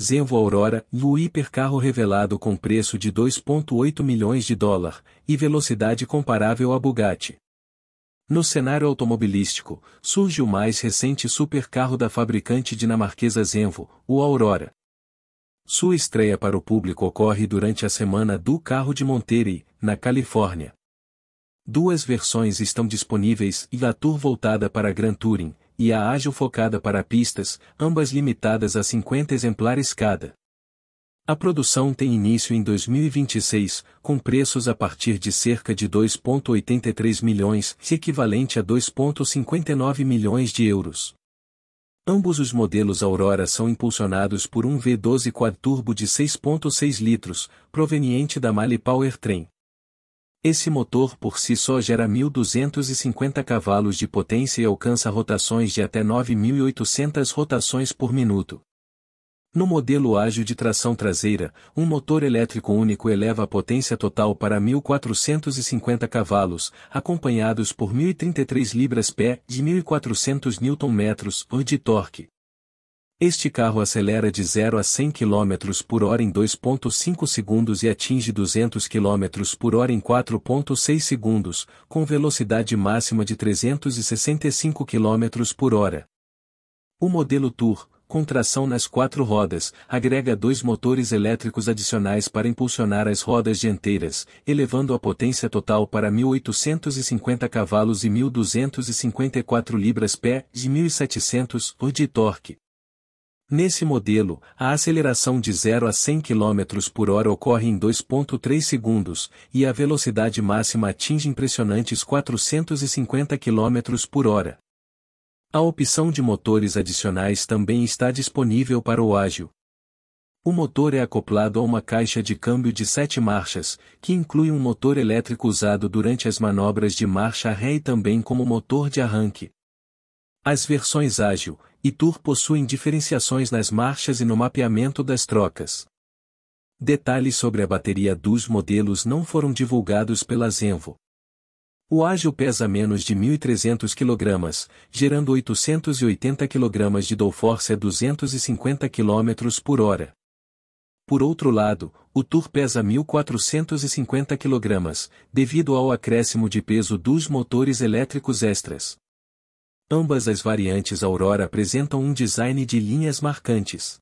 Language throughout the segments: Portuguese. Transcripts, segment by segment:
Zenvo Aurora, Lu hipercarro revelado com preço de 2.8 milhões de dólar, e velocidade comparável à Bugatti. No cenário automobilístico, surge o mais recente supercarro da fabricante dinamarquesa Zenvo, o Aurora. Sua estreia para o público ocorre durante a semana do carro de Monterey, na Califórnia. Duas versões estão disponíveis e a Tour voltada para Grand Touring, e a ágil focada para pistas, ambas limitadas a 50 exemplares cada. A produção tem início em 2026, com preços a partir de cerca de 2,83 milhões, equivalente a 2,59 milhões de euros. Ambos os modelos Aurora são impulsionados por um V12 quad-turbo de 6,6 litros, proveniente da Mali Powertrain. Esse motor por si só gera 1.250 cavalos de potência e alcança rotações de até 9.800 rotações por minuto. No modelo ágil de tração traseira, um motor elétrico único eleva a potência total para 1.450 cavalos, acompanhados por 1.033 libras-pé de 1.400 Nm de torque. Este carro acelera de 0 a 100 km por hora em 2.5 segundos e atinge 200 km por hora em 4.6 segundos, com velocidade máxima de 365 km por hora. O modelo Tour, com tração nas quatro rodas, agrega dois motores elétricos adicionais para impulsionar as rodas dianteiras, elevando a potência total para 1.850 cavalos e 1.254 libras-pé de 1.700 de torque. Nesse modelo, a aceleração de 0 a 100 km por hora ocorre em 2.3 segundos, e a velocidade máxima atinge impressionantes 450 km por hora. A opção de motores adicionais também está disponível para o ágil. O motor é acoplado a uma caixa de câmbio de sete marchas, que inclui um motor elétrico usado durante as manobras de marcha ré e também como motor de arranque. As versões ágil e tour possuem diferenciações nas marchas e no mapeamento das trocas. Detalhes sobre a bateria dos modelos não foram divulgados pela Zenvo. O ágil pesa menos de 1.300 kg, gerando 880 kg de downforce a 250 km por hora. Por outro lado, o Tour pesa 1.450 kg, devido ao acréscimo de peso dos motores elétricos extras. Ambas as variantes Aurora apresentam um design de linhas marcantes.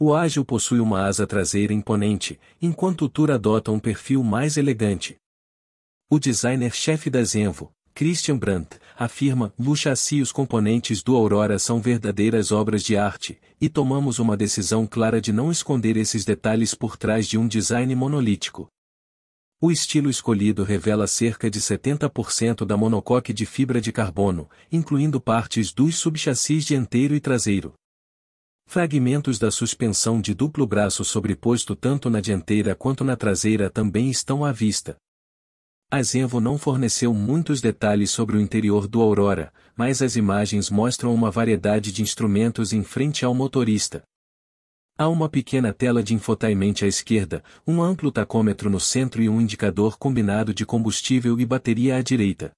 O ágil possui uma asa traseira imponente, enquanto o Tour adota um perfil mais elegante. O designer-chefe da Zenvo, Christian Brandt, afirma: No chassi os componentes do Aurora são verdadeiras obras de arte, e tomamos uma decisão clara de não esconder esses detalhes por trás de um design monolítico, o estilo escolhido revela cerca de 70% da monocoque de fibra de carbono, incluindo partes dos subchassis dianteiro e traseiro. Fragmentos da suspensão de duplo braço sobreposto tanto na dianteira quanto na traseira também estão à vista. A Zenvo não forneceu muitos detalhes sobre o interior do Aurora, mas as imagens mostram uma variedade de instrumentos em frente ao motorista. Há uma pequena tela de infotainment à esquerda, um amplo tacômetro no centro e um indicador combinado de combustível e bateria à direita.